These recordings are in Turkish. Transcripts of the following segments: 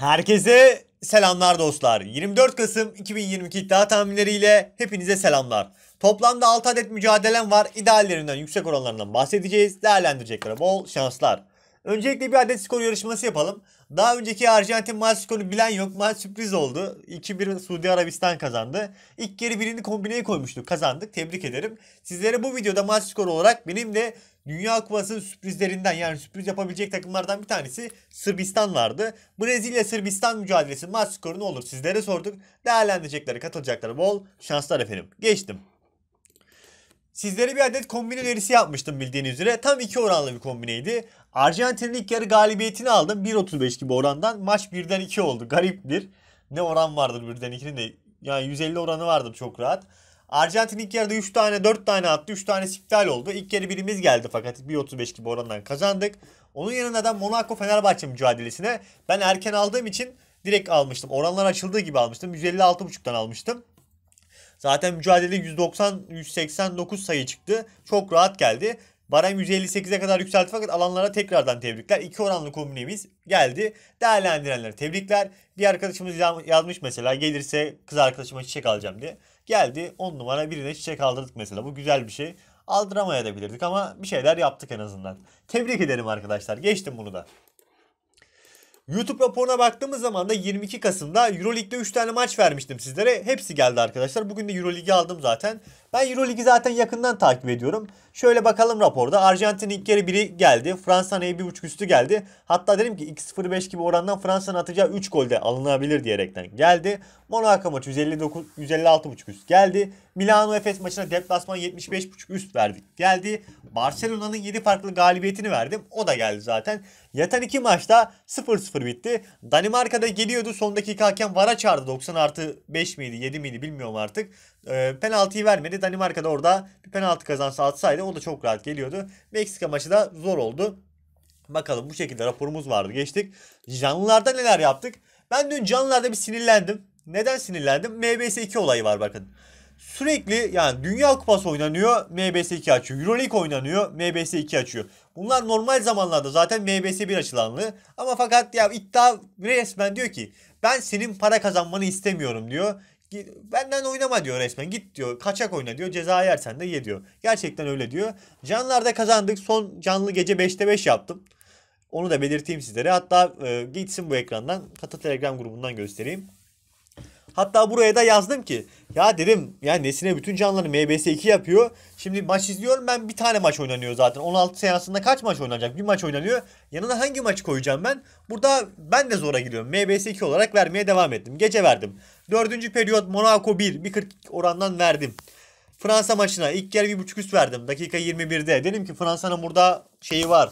Herkese selamlar dostlar. 24 Kasım 2022 iddia tahminleriyle hepinize selamlar. Toplamda 6 adet mücadelem var. İdeallerinden yüksek oranlarından bahsedeceğiz. Değerlendireceklere bol şanslar. Öncelikle bir adet skor yarışması yapalım. Daha önceki Arjantin maç skorunu bilen yok. Maç sürpriz oldu. 2-1 Suudi Arabistan kazandı. İlk geri birini kombineye koymuştuk. Kazandık. Tebrik ederim. Sizlere bu videoda maç skoru olarak benim de Dünya Kupası'nın sürprizlerinden yani sürpriz yapabilecek takımlardan bir tanesi Sırbistan vardı. Brezilya-Sırbistan mücadelesi maç skoru ne olur sizlere sorduk. Değerlendirecekleri katılacakları bol şanslar efendim. Geçtim. Sizlere bir adet kombine önerisi yapmıştım bildiğiniz üzere. Tam iki oranlı bir kombineydi. Arjantin'in ilk yarı galibiyetini aldım. 1.35 gibi orandan. Maç birden 2 oldu. Garip bir. Ne oran vardır birden 2'nin de. Yani 150 oranı vardır çok rahat. Arjantin ilk yarıda 3 tane 4 tane attı. 3 tane iptal oldu. İlk yarı birimiz geldi fakat 1.35 gibi orandan kazandık. Onun yanında da Monaco Fenerbahçe mücadelesine ben erken aldığım için direkt almıştım. Oranlar açıldığı gibi almıştım. 156.5'tan almıştım. Zaten mücadelede 190-189 sayı çıktı. Çok rahat geldi. Barem 158'e kadar yükseltti fakat alanlara tekrardan tebrikler. İki oranlı kombinemiz geldi. Değerlendirenlere tebrikler. Bir arkadaşımız yazmış mesela gelirse kız arkadaşıma çiçek alacağım diye. Geldi 10 numara birine çiçek aldırdık mesela. Bu güzel bir şey. Aldıramaya da bilirdik ama bir şeyler yaptık en azından. Tebrik ederim arkadaşlar. Geçtim bunu da. YouTube raporuna baktığımız zaman da 22 Kasım'da Euroleague'de 3 tane maç vermiştim sizlere. Hepsi geldi arkadaşlar. Bugün de Euroleague'i aldım zaten. Ben Euroligi zaten yakından takip ediyorum. Şöyle bakalım raporda. Arjantin ilk yarı biri geldi. Fransa'nın 1.5 üstü geldi. Hatta dedim ki 2.05 gibi orandan Fransa'nın atacağı 3 golde alınabilir diyerekten geldi. Monaco maçı 159 156.5 üst geldi. Milano Efes maçına deplasman 75.5 üst verdik. Geldi. Barcelona'nın 7 farklı galibiyetini verdim. O da geldi zaten. Yatan iki maçta 0-0 bitti. Danimarka'da geliyordu. Son dakika hakem VAR'a çağırdı. 90 artı 5 miydi 7 miydi bilmiyorum artık. E, penaltıyı vermedi. da orada bir penaltı kazansa atsaydı o da çok rahat geliyordu. Meksika maçı da zor oldu. Bakalım bu şekilde raporumuz vardı. Geçtik. Canlılarda neler yaptık? Ben dün canlılarda bir sinirlendim. Neden sinirlendim? MBS2 olayı var bakın. Sürekli yani Dünya Kupası oynanıyor MBS2 açıyor. Euroleague oynanıyor MBS2 açıyor. Bunlar normal zamanlarda zaten MBS1 açılanlı. Ama fakat ya iddia resmen diyor ki ben senin para kazanmanı istemiyorum diyor. Benden oynama diyor resmen. Git diyor. Kaçak oyna diyor. Ceza yersen de ye diyor. Gerçekten öyle diyor. Canlarda kazandık. Son canlı gece 5'te 5 yaptım. Onu da belirteyim sizlere. Hatta e, gitsin bu ekrandan. Kata Telegram grubundan göstereyim. Hatta buraya da yazdım ki ya dedim ya Nesine bütün canlıları MBS2 yapıyor. Şimdi maç izliyorum ben bir tane maç oynanıyor zaten. 16 seansında kaç maç oynanacak? Bir maç oynanıyor. Yanına hangi maçı koyacağım ben? Burada ben de zora giriyorum. MBS2 olarak vermeye devam ettim. Gece verdim. Dördüncü periyot Monaco 1. 1.40 orandan verdim. Fransa maçına ilk yarı 1.5 üst verdim. Dakika 21'de. Dedim ki Fransa'nın burada şeyi var.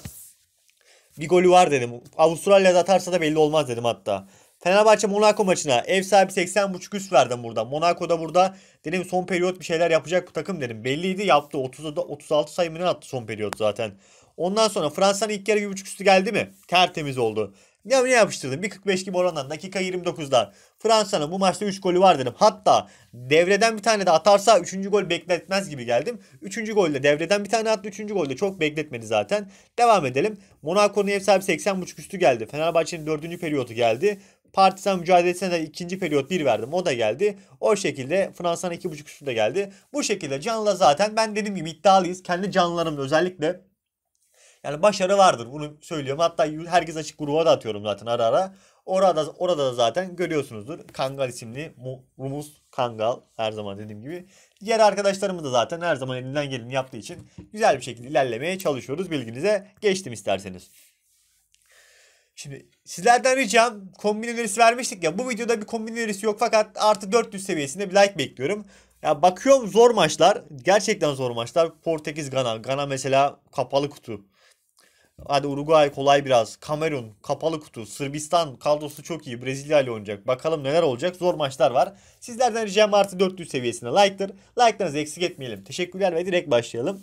Bir golü var dedim. Avustralya'da atarsa da belli olmaz dedim hatta. Fenerbahçe Monaco maçına ev sahibi 80.5 üst verdim burada. Monaco'da burada dedim son periyot bir şeyler yapacak bu takım dedim. Belliydi yaptı. 30'da 36 sayımını attı son periyot zaten. Ondan sonra Fransa'nın ilk yarı 1.5 üstü geldi mi? Tertemiz oldu. Ya ne yapıştırdım? 1.45 gibi orandan dakika 29'da. Fransa'nın bu maçta 3 golü var dedim. Hatta devreden bir tane de atarsa 3. gol bekletmez gibi geldim. 3. golde devreden bir tane attı. 3. golde çok bekletmedi zaten. Devam edelim. Monaco'nun ev sahibi 80.5 üstü geldi. Fenerbahçe'nin 4. periyotu geldi. Partizan mücadelesine de ikinci periyot bir verdim. O da geldi. O şekilde Fransa'nın 2.5 üstü de geldi. Bu şekilde canla zaten ben dediğim gibi iddialıyız. Kendi canlarımda özellikle yani başarı vardır. Bunu söylüyorum. Hatta herkes açık gruba da atıyorum zaten ara ara. Orada orada da zaten görüyorsunuzdur. Kangal isimli Rumuz Kangal her zaman dediğim gibi. Diğer arkadaşlarımız da zaten her zaman elinden geleni yaptığı için güzel bir şekilde ilerlemeye çalışıyoruz. Bilginize geçtim isterseniz. Şimdi sizlerden ricam kombin önerisi vermiştik ya. Bu videoda bir kombin önerisi yok fakat artı 400 seviyesinde bir like bekliyorum. Ya bakıyorum zor maçlar. Gerçekten zor maçlar. Portekiz Gana. Gana mesela kapalı kutu. Hadi Uruguay kolay biraz. Kamerun kapalı kutu. Sırbistan kadrosu çok iyi. Brezilya ile oynayacak. Bakalım neler olacak. Zor maçlar var. Sizlerden ricam artı 400 seviyesine like'tır. Like'larınızı eksik etmeyelim. Teşekkürler ve direkt başlayalım.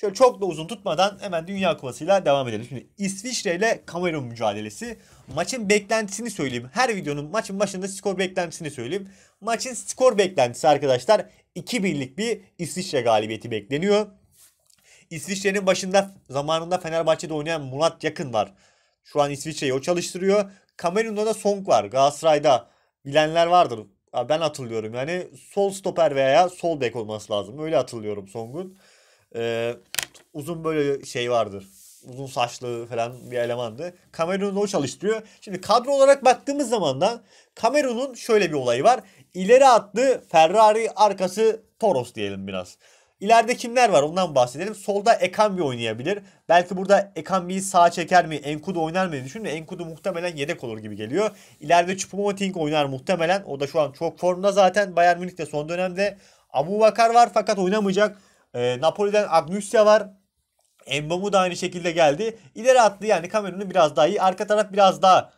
Şöyle çok da uzun tutmadan hemen Dünya Kupası'yla devam edelim. Şimdi İsviçre ile Kamerun mücadelesi. Maçın beklentisini söyleyeyim. Her videonun maçın başında skor beklentisini söyleyeyim. Maçın skor beklentisi arkadaşlar 2-1'lik bir İsviçre galibiyeti bekleniyor. İsviçre'nin başında zamanında Fenerbahçe'de oynayan Murat Yakın var. Şu an İsviçre'yi o çalıştırıyor. Kamerun'da da Song var. Galatasaray'da bilenler vardır. Ben hatırlıyorum yani sol stoper veya sol bek olması lazım. Öyle hatırlıyorum Song'un. Ee, uzun böyle şey vardır. Uzun saçlı falan bir elemandı. Cameron'u o çalıştırıyor. Şimdi kadro olarak baktığımız zaman da Cameron'un şöyle bir olayı var. İleri atlı Ferrari arkası Toros diyelim biraz. İleride kimler var ondan bahsedelim. Solda Ekambi oynayabilir. Belki burada Ekambi'yi sağa çeker mi? Enkudu oynar mı diye düşünün. Enkudu muhtemelen yedek olur gibi geliyor. İleride choupo oynar muhtemelen. O da şu an çok formda zaten. Bayern Münih de son dönemde. Abu Bakar var fakat oynamayacak. E, Napoli'den Agnusya var. Mbomu da aynı şekilde geldi. İleri attı yani Cameron'un biraz daha iyi. Arka taraf biraz daha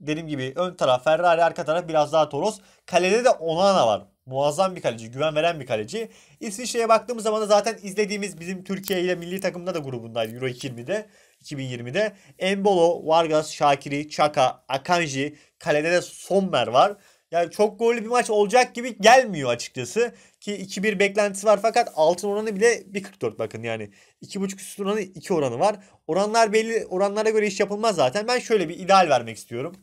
dediğim gibi ön taraf Ferrari arka taraf biraz daha Toros. Kalede de Onana var. Muazzam bir kaleci. Güven veren bir kaleci. İsviçre'ye baktığımız zaman da zaten izlediğimiz bizim Türkiye ile milli takımda da grubundaydı Euro 2020'de. 2020'de. Embolo, Vargas, Shakiri, Chaka, Akanji. Kalede de Sommer var. Yani çok gollü bir maç olacak gibi gelmiyor açıkçası. Ki 2-1 beklentisi var fakat altın oranı bile 1.44 bakın yani. 2.5 üst oranı 2 oranı var. Oranlar belli oranlara göre iş yapılmaz zaten. Ben şöyle bir ideal vermek istiyorum.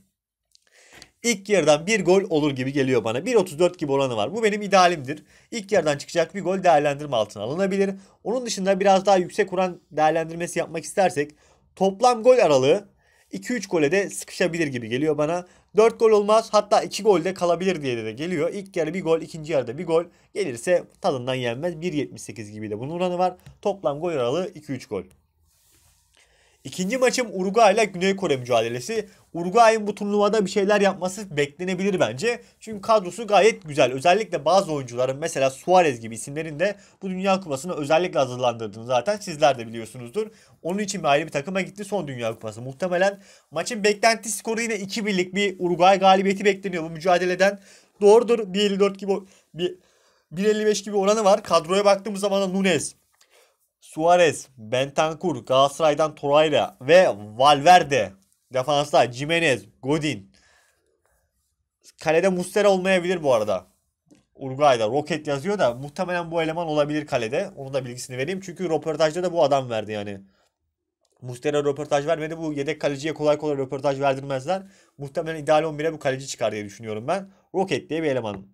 İlk yarıdan bir gol olur gibi geliyor bana. 1.34 gibi oranı var. Bu benim idealimdir. İlk yarıdan çıkacak bir gol değerlendirme altına alınabilir. Onun dışında biraz daha yüksek oran değerlendirmesi yapmak istersek toplam gol aralığı 2-3 gole de sıkışabilir gibi geliyor bana. 4 gol olmaz hatta 2 gol de kalabilir diye de geliyor. İlk yarı bir gol ikinci yarıda bir gol gelirse tadından yenmez 1.78 gibi de bunun oranı var. Toplam gol aralığı 2-3 gol. İkinci maçım Uruguay ile Güney Kore mücadelesi. Uruguay'ın bu turnuvada bir şeyler yapması beklenebilir bence. Çünkü kadrosu gayet güzel. Özellikle bazı oyuncuların mesela Suarez gibi isimlerin de bu Dünya Kupası'na özellikle hazırlandırdığını zaten sizler de biliyorsunuzdur. Onun için bir ayrı bir takıma gitti son Dünya Kupası. Muhtemelen maçın beklenti skoru yine 2-1'lik bir Uruguay galibiyeti bekleniyor bu mücadeleden. Doğrudur 54 gibi bir, 1.55 gibi oranı var. Kadroya baktığımız zaman da Nunes. Suarez, Bentancur, Galatasaray'dan Torayra ve Valverde. Defansta Jimenez, Godin. Kalede Mustera olmayabilir bu arada. Uruguay'da roket yazıyor da muhtemelen bu eleman olabilir kalede. Onun da bilgisini vereyim. Çünkü röportajda da bu adam verdi yani. Mustera röportaj vermedi. Bu yedek kaleciye kolay kolay röportaj verdirmezler. Muhtemelen ideal 11'e bu kaleci çıkar diye düşünüyorum ben. Roket diye bir eleman.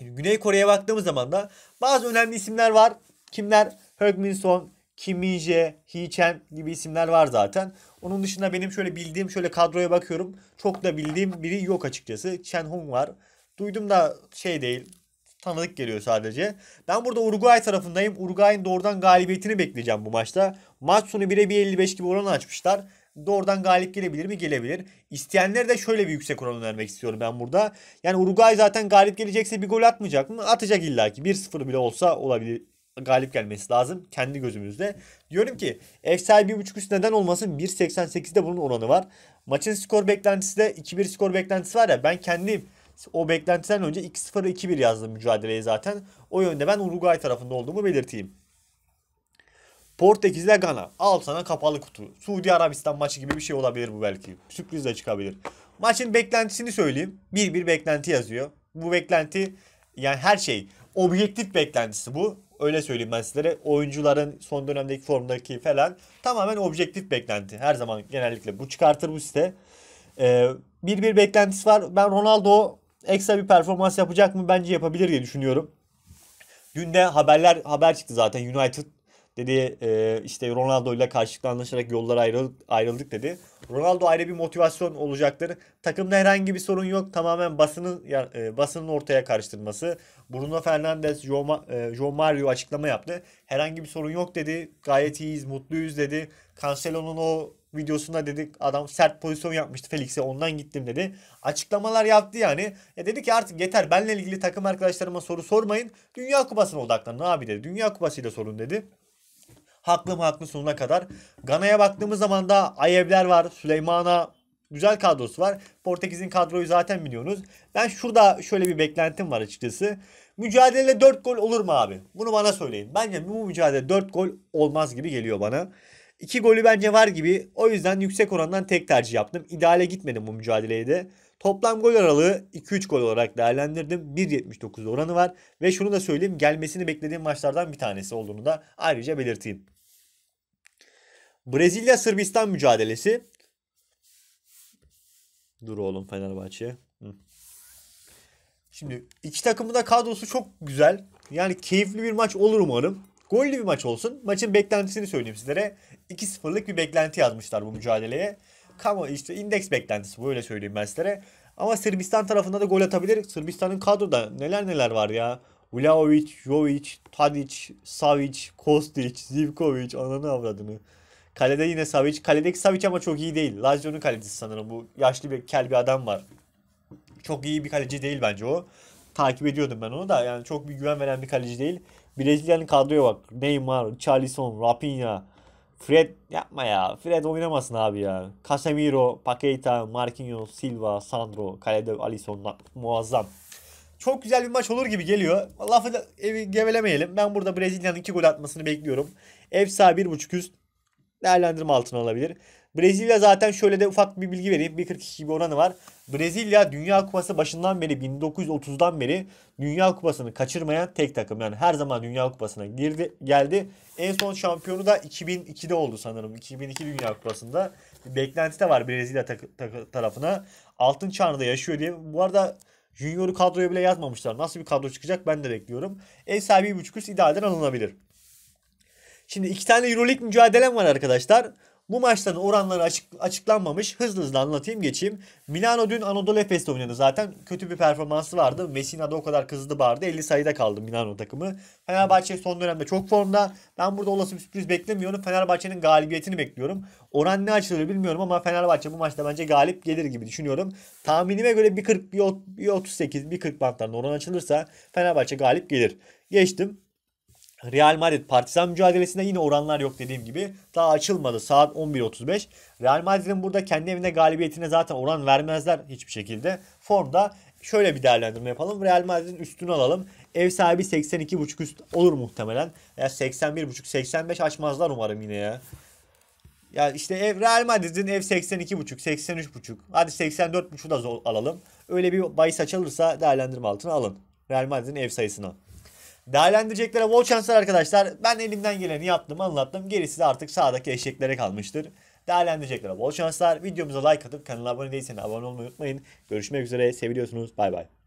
Güney Kore'ye baktığımız zaman da bazı önemli isimler var. Kimler? Högminson, Kim Hiçen gibi isimler var zaten. Onun dışında benim şöyle bildiğim şöyle kadroya bakıyorum. Çok da bildiğim biri yok açıkçası. Chen Hung var. Duydum da şey değil. Tanıdık geliyor sadece. Ben burada Uruguay tarafındayım. Uruguay'ın doğrudan galibiyetini bekleyeceğim bu maçta. Maç sonu 1'e 1.55 gibi oran açmışlar doğrudan galip gelebilir mi? Gelebilir. İsteyenlere de şöyle bir yüksek oran vermek istiyorum ben burada. Yani Uruguay zaten galip gelecekse bir gol atmayacak mı? Atacak illaki. 1-0 bile olsa olabilir galip gelmesi lazım kendi gözümüzde. Diyorum ki Efsane 1.5 üst neden olmasın 1.88'de bunun oranı var. Maçın skor beklentisi de 2-1 skor beklentisi var ya ben kendim o beklentiden önce 2-0 2-1 yazdım mücadeleye zaten. O yönde ben Uruguay tarafında olduğumu belirteyim. ile Gana. Al sana kapalı kutu. Suudi Arabistan maçı gibi bir şey olabilir bu belki. Sürpriz de çıkabilir. Maçın beklentisini söyleyeyim. 1-1 beklenti yazıyor. Bu beklenti yani her şey objektif beklentisi bu. Öyle söyleyeyim ben sizlere. Oyuncuların son dönemdeki formdaki falan tamamen objektif beklenti. Her zaman genellikle bu çıkartır bu site. Ee, bir bir beklentisi var. Ben Ronaldo ekstra bir performans yapacak mı? Bence yapabilir diye düşünüyorum. Dün de haberler haber çıktı zaten United Dedi e, işte Ronaldo ile karşılıklı anlaşarak yollara ayrıldık, ayrıldık dedi. Ronaldo ayrı bir motivasyon olacaktır. Takımda herhangi bir sorun yok. Tamamen basının e, basının ortaya karıştırması. Bruno Fernandes, e, João Mario açıklama yaptı. Herhangi bir sorun yok dedi. Gayet iyiyiz, mutluyuz dedi. Cancelo'nun o videosunda dedik adam sert pozisyon yapmıştı Felix'e ondan gittim dedi. Açıklamalar yaptı yani. E dedi ki artık yeter benle ilgili takım arkadaşlarıma soru sormayın. Dünya Kupası'na odaklanın abi dedi. Dünya Kupası ile sorun dedi. Haklı mı haklı sonuna kadar. Gana'ya baktığımız zaman da Ayevler var. Süleymana güzel kadrosu var. Portekiz'in kadroyu zaten biliyorsunuz. Ben şurada şöyle bir beklentim var açıkçası. Mücadele 4 gol olur mu abi? Bunu bana söyleyin. Bence bu mücadele 4 gol olmaz gibi geliyor bana. 2 golü bence var gibi. O yüzden yüksek orandan tek tercih yaptım. İdeale gitmedim bu mücadeleye de. Toplam gol aralığı 2-3 gol olarak değerlendirdim. 1.79 oranı var. Ve şunu da söyleyeyim gelmesini beklediğim maçlardan bir tanesi olduğunu da ayrıca belirteyim. Brezilya-Sırbistan mücadelesi. Dur oğlum Fenerbahçe. Hı. Şimdi iki takımın da kadrosu çok güzel. Yani keyifli bir maç olur umarım. Gollü bir maç olsun. Maçın beklentisini söyleyeyim sizlere. 2-0'lık bir beklenti yazmışlar bu mücadeleye. Kamu işte indeks beklentisi böyle söyleyeyim ben sizlere. Ama Sırbistan tarafında da gol atabilir. Sırbistan'ın kadroda neler neler var ya. Vlaovic, Jovic, Tadic, Savic, Kostic, Zivkovic ananı avradını. Kalede yine Savic. Kaledeki Savic ama çok iyi değil. Lazio'nun kalecisi sanırım bu. Yaşlı bir kel bir adam var. Çok iyi bir kaleci değil bence o. Takip ediyordum ben onu da. Yani çok bir güven veren bir kaleci değil. Brezilya'nın kadroya bak. Neymar, Charlison, Rapinha, Fred yapma ya. Fred oynamasın abi ya. Casemiro, Paqueta, Marquinhos, Silva, Sandro, kalede Alisson muazzam. Çok güzel bir maç olur gibi geliyor. Lafı da evi gevelemeyelim. Ben burada Brezilya'nın 2 gol atmasını bekliyorum. Efsa 1.5 üst değerlendirme altına alabilir. Brezilya zaten şöyle de ufak bir bilgi vereyim. 1.42 gibi oranı var. Brezilya Dünya Kupası başından beri 1930'dan beri Dünya Kupası'nı kaçırmayan tek takım. Yani her zaman Dünya Kupası'na girdi, geldi. En son şampiyonu da 2002'de oldu sanırım. 2002 Dünya Kupası'nda. Beklenti de var Brezilya tarafına. Altın çağrıda yaşıyor diye. Bu arada Junior'u kadroya bile yazmamışlar. Nasıl bir kadro çıkacak ben de bekliyorum. Ev sahibi 1.5 üst idealden alınabilir. Şimdi iki tane Euroleague mücadelem var arkadaşlar. Bu maçların oranları açık, açıklanmamış. Hızlı hızlı anlatayım geçeyim. Milano dün Anadolu Efes'te oynadı zaten. Kötü bir performansı vardı. Messina'da o kadar kızdı bağırdı. 50 sayıda kaldı Milano takımı. Fenerbahçe son dönemde çok formda. Ben burada olası bir sürpriz beklemiyorum. Fenerbahçe'nin galibiyetini bekliyorum. Oran ne açılır bilmiyorum ama Fenerbahçe bu maçta bence galip gelir gibi düşünüyorum. Tahminime göre 1.40, 1.38, 1.40 bantlarında oran açılırsa Fenerbahçe galip gelir. Geçtim. Real Madrid Partizan mücadelesinde yine oranlar yok dediğim gibi. Daha açılmadı saat 11.35. Real Madrid'in burada kendi evinde galibiyetine zaten oran vermezler hiçbir şekilde. Formda şöyle bir değerlendirme yapalım. Real Madrid'in üstünü alalım. Ev sahibi 82.5 üst olur muhtemelen. Ya 81.5-85 açmazlar umarım yine ya. Ya işte ev Real Madrid'in ev 82.5, 83.5. Hadi 84.5'u da alalım. Öyle bir bahis açılırsa değerlendirme altına alın. Real Madrid'in ev sayısına. Değerlendireceklere bol şanslar arkadaşlar. Ben elimden geleni yaptım anlattım. Gerisi de artık sağdaki eşeklere kalmıştır. Değerlendireceklere bol şanslar. Videomuza like atıp kanala abone değilseniz abone olmayı unutmayın. Görüşmek üzere. Seviyorsunuz. Bay bay.